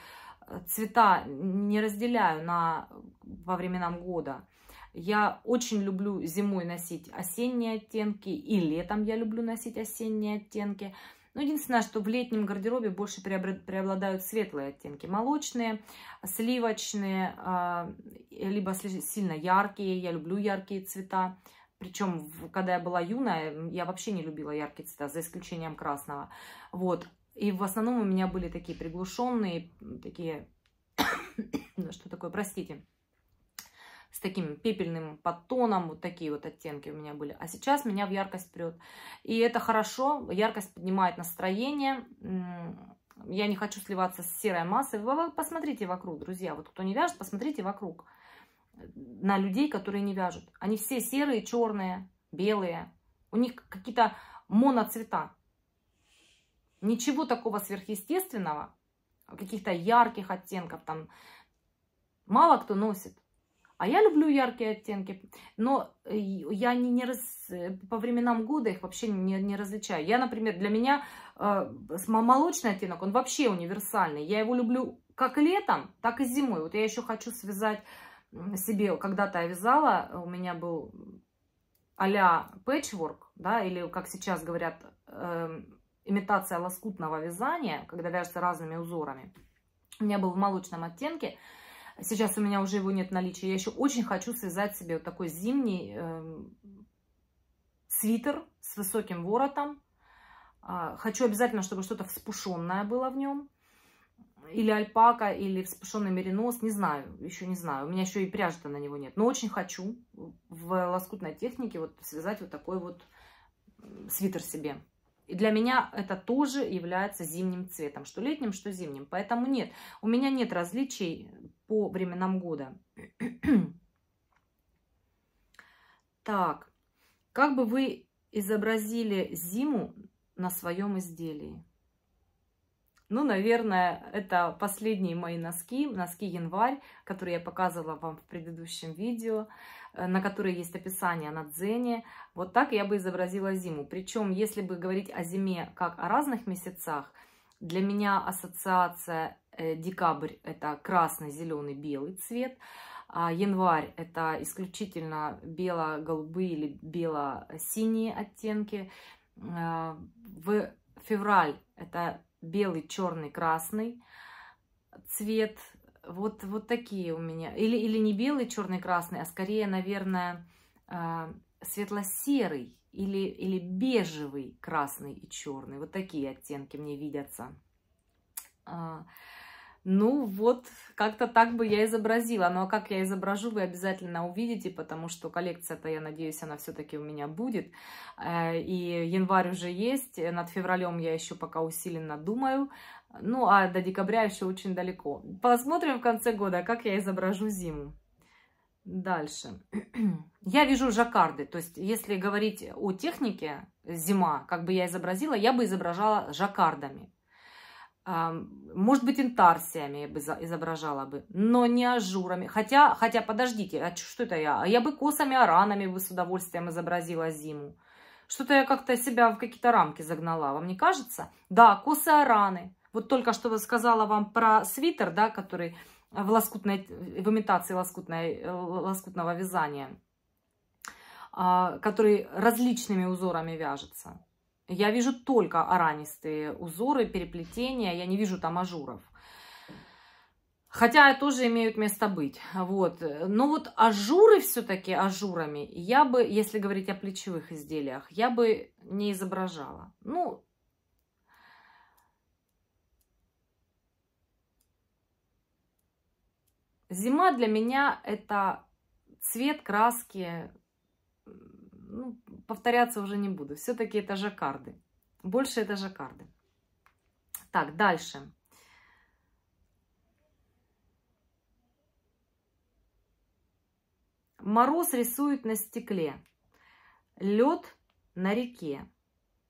цвета не разделяю на во временам года. Я очень люблю зимой носить осенние оттенки и летом я люблю носить осенние оттенки. Ну, единственное, что в летнем гардеробе больше преобладают светлые оттенки. Молочные, сливочные, а, либо сильно яркие. Я люблю яркие цвета. Причем, когда я была юная, я вообще не любила яркие цвета, за исключением красного. Вот. И в основном у меня были такие приглушенные, такие... Ну, что такое, простите с таким пепельным подтоном, вот такие вот оттенки у меня были. А сейчас меня в яркость прет. И это хорошо, яркость поднимает настроение. Я не хочу сливаться с серой массой. Вы посмотрите вокруг, друзья. Вот кто не вяжет, посмотрите вокруг на людей, которые не вяжут. Они все серые, черные, белые. У них какие-то моноцвета. Ничего такого сверхъестественного, а каких-то ярких оттенков там мало кто носит. А я люблю яркие оттенки, но э, я не, не раз, э, по временам года их вообще не, не различаю. Я, например, для меня э, молочный оттенок, он вообще универсальный. Я его люблю как летом, так и зимой. Вот я еще хочу связать себе, когда-то я вязала, у меня был а-ля пэтчворк, да, или, как сейчас говорят, э, имитация лоскутного вязания, когда вяжется разными узорами. У меня был в молочном оттенке – Сейчас у меня уже его нет наличия. Я еще очень хочу связать себе вот такой зимний э, свитер с высоким воротом. Э, хочу обязательно, чтобы что-то вспушенное было в нем. Или альпака, или вспушенный меринос. Не знаю, еще не знаю. У меня еще и пряжи-то на него нет. Но очень хочу в лоскутной технике вот связать вот такой вот свитер себе. И для меня это тоже является зимним цветом, что летним, что зимним. Поэтому нет, у меня нет различий по временам года. так, как бы вы изобразили зиму на своем изделии? Ну, наверное, это последние мои носки, носки январь, которые я показывала вам в предыдущем видео, э, на которые есть описание на дзене. Вот так я бы изобразила зиму. Причем, если бы говорить о зиме как о разных месяцах, для меня ассоциация Э, декабрь – это красный, зеленый, белый цвет, а январь – это исключительно бело-голубые или бело-синие оттенки. Э, в февраль – это белый, черный, красный цвет. Вот, вот такие у меня. Или, или не белый, черный, красный, а скорее, наверное, э, светло-серый или, или бежевый, красный и черный. Вот такие оттенки мне видятся. А, ну, вот как-то так бы я изобразила. Ну, а как я изображу, вы обязательно увидите, потому что коллекция-то, я надеюсь, она все-таки у меня будет. Э, и январь уже есть, э, над февралем я еще пока усиленно думаю. Ну, а до декабря еще очень далеко. Посмотрим в конце года, как я изображу зиму. Дальше. Я вижу жаккарды. То есть, если говорить о технике зима, как бы я изобразила, я бы изображала жаккардами может быть, интарсиями я бы изображала бы, но не ажурами. Хотя, хотя, подождите, а что это я? А я бы косами, аранами бы с удовольствием изобразила зиму. Что-то я как-то себя в какие-то рамки загнала, вам не кажется? Да, косы, араны. Вот только что сказала вам про свитер, да, который в, лоскутной, в имитации лоскутной, э, лоскутного вязания, а, который различными узорами вяжется. Я вижу только аранистые узоры, переплетения, я не вижу там ажуров. Хотя тоже имеют место быть. Вот. Но вот ажуры все-таки ажурами я бы, если говорить о плечевых изделиях, я бы не изображала. Ну, зима для меня это цвет краски, ну, повторяться уже не буду. Все-таки это жаккарды. Больше это жаккарды. Так, дальше. Мороз рисует на стекле. Лед на реке.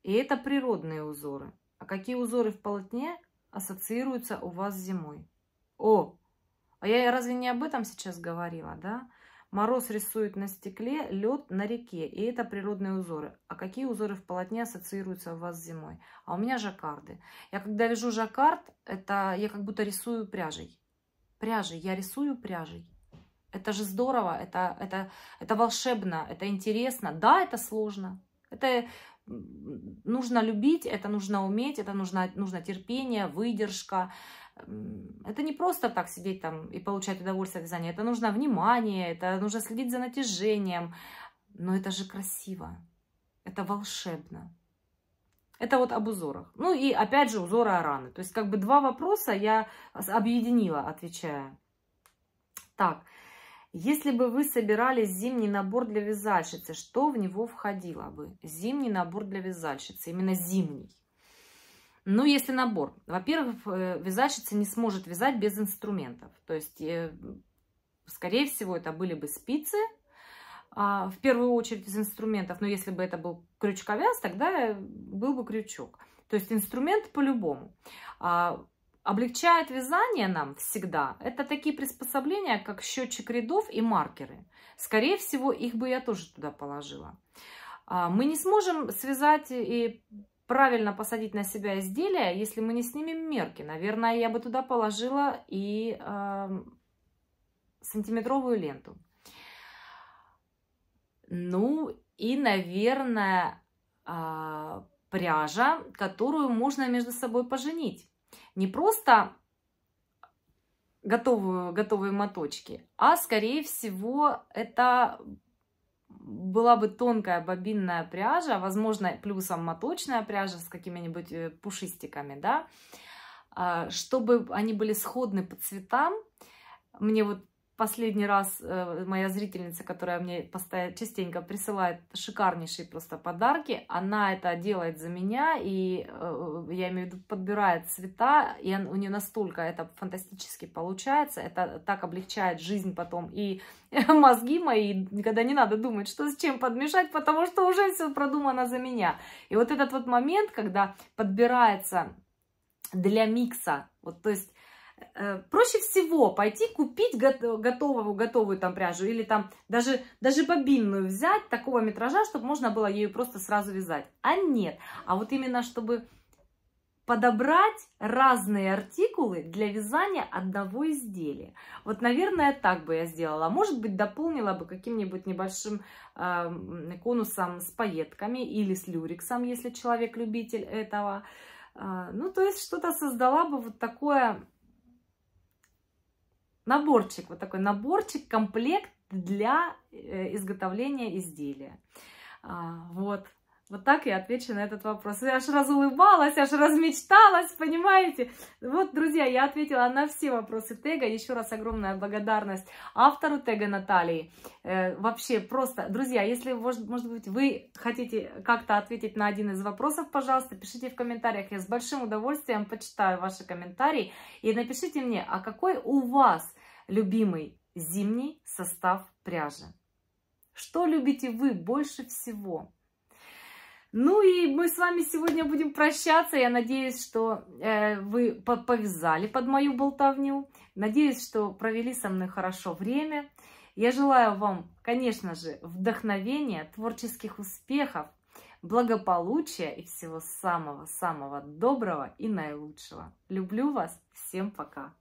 И это природные узоры. А какие узоры в полотне ассоциируются у вас с зимой? О, а я разве не об этом сейчас говорила, да? Мороз рисует на стекле лед на реке, и это природные узоры. А какие узоры в полотне ассоциируются у вас зимой? А у меня жаккарды. Я когда вяжу жаккард, это я как будто рисую пряжей. Пряжей, я рисую пряжей. Это же здорово, это, это, это волшебно, это интересно. Да, это сложно. Это нужно любить, это нужно уметь, это нужно, нужно терпение, выдержка, это не просто так сидеть там и получать удовольствие от вязания. Это нужно внимание, это нужно следить за натяжением. Но это же красиво. Это волшебно. Это вот об узорах. Ну и опять же узоры араны. То есть как бы два вопроса я объединила, отвечая. Так, если бы вы собирали зимний набор для вязальщицы, что в него входило бы? Зимний набор для вязальщицы, именно зимний. Ну, если набор. Во-первых, э, вязальщица не сможет вязать без инструментов. То есть, э, скорее всего, это были бы спицы, а, в первую очередь из инструментов. Но если бы это был крючковяз, тогда э, был бы крючок. То есть инструмент по-любому. А, облегчает вязание нам всегда это такие приспособления, как счетчик рядов и маркеры. Скорее всего, их бы я тоже туда положила. А, мы не сможем связать и правильно посадить на себя изделие, если мы не снимем мерки. Наверное, я бы туда положила и э, сантиметровую ленту. Ну и, наверное, э, пряжа, которую можно между собой поженить. Не просто готовую, готовые моточки, а, скорее всего, это была бы тонкая бобинная пряжа, возможно, плюсом моточная пряжа с какими-нибудь э, пушистиками, да, а, чтобы они были сходны по цветам. Мне вот последний раз э, моя зрительница, которая мне постоянно, частенько присылает шикарнейшие просто подарки, она это делает за меня, и э, я имею в виду, подбирает цвета, и у нее настолько это фантастически получается, это так облегчает жизнь потом, и мозги мои, никогда не надо думать, что с чем подмешать, потому что уже все продумано за меня. И вот этот вот момент, когда подбирается для микса, вот то есть Э, проще всего пойти купить готовую, готовую там пряжу или там даже, даже бобинную взять такого метража, чтобы можно было ее просто сразу вязать. А нет. А вот именно чтобы подобрать разные артикулы для вязания одного изделия. Вот, наверное, так бы я сделала. А может быть, дополнила бы каким-нибудь небольшим э, конусом с пайетками или с люрексом, если человек любитель этого. Э, ну, то есть что-то создала бы вот такое наборчик, вот такой наборчик, комплект для э, изготовления изделия. А, вот. Вот так я отвечу на этот вопрос. Я аж разулыбалась, аж размечталась, понимаете? Вот, друзья, я ответила на все вопросы тега. Еще раз огромная благодарность автору тега Натальи. Э, вообще просто, друзья, если, может, может быть, вы хотите как-то ответить на один из вопросов, пожалуйста, пишите в комментариях. Я с большим удовольствием почитаю ваши комментарии. И напишите мне, а какой у вас любимый зимний состав пряжи. Что любите вы больше всего? Ну и мы с вами сегодня будем прощаться. Я надеюсь, что э, вы повязали под мою болтовню. Надеюсь, что провели со мной хорошо время. Я желаю вам, конечно же, вдохновения, творческих успехов, благополучия и всего самого-самого доброго и наилучшего. Люблю вас. Всем пока.